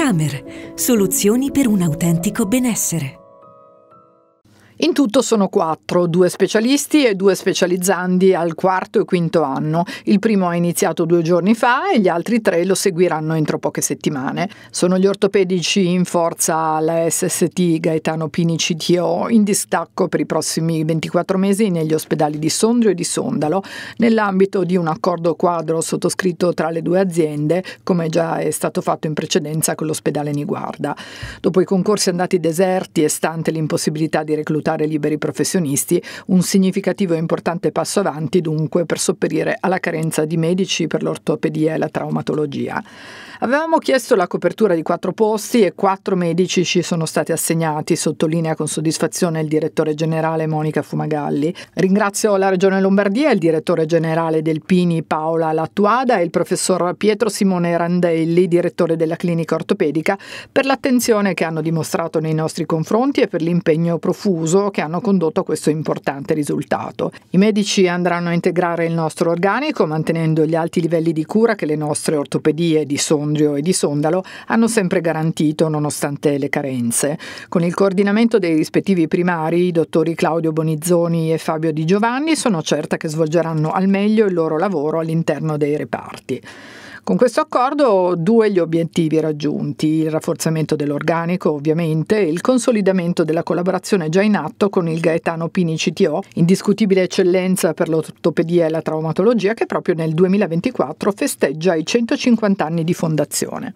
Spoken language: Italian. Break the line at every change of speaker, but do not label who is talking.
Kramer, soluzioni per un autentico benessere. In tutto sono quattro, due specialisti e due specializzandi al quarto e quinto anno. Il primo ha iniziato due giorni fa e gli altri tre lo seguiranno entro poche settimane. Sono gli ortopedici in forza alla SST Gaetano Pini CTO in distacco per i prossimi 24 mesi negli ospedali di Sondrio e di Sondalo nell'ambito di un accordo quadro sottoscritto tra le due aziende come già è stato fatto in precedenza con l'ospedale Niguarda. Dopo i concorsi andati deserti e stante l'impossibilità di reclutare diventare liberi professionisti, un significativo e importante passo avanti dunque per sopperire alla carenza di medici per l'ortopedia e la traumatologia. Avevamo chiesto la copertura di quattro posti e quattro medici ci sono stati assegnati, sottolinea con soddisfazione il direttore generale Monica Fumagalli. Ringrazio la Regione Lombardia, il direttore generale del Pini Paola Lattuada e il professor Pietro Simone Randelli, direttore della clinica ortopedica, per l'attenzione che hanno dimostrato nei nostri confronti e per l'impegno profuso che hanno condotto a questo importante risultato. I medici andranno a integrare il nostro organico mantenendo gli alti livelli di cura che le nostre ortopedie di sonno Congio e di Sondalo hanno sempre garantito nonostante le carenze. Con il coordinamento dei rispettivi primari, i dottori Claudio Bonizzoni e Fabio Di Giovanni, sono certa che svolgeranno al meglio il loro lavoro all'interno dei reparti. Con questo accordo due gli obiettivi raggiunti, il rafforzamento dell'organico ovviamente e il consolidamento della collaborazione già in atto con il Gaetano Pini CTO, indiscutibile eccellenza per l'ortopedia e la traumatologia che proprio nel 2024 festeggia i 150 anni di fondazione.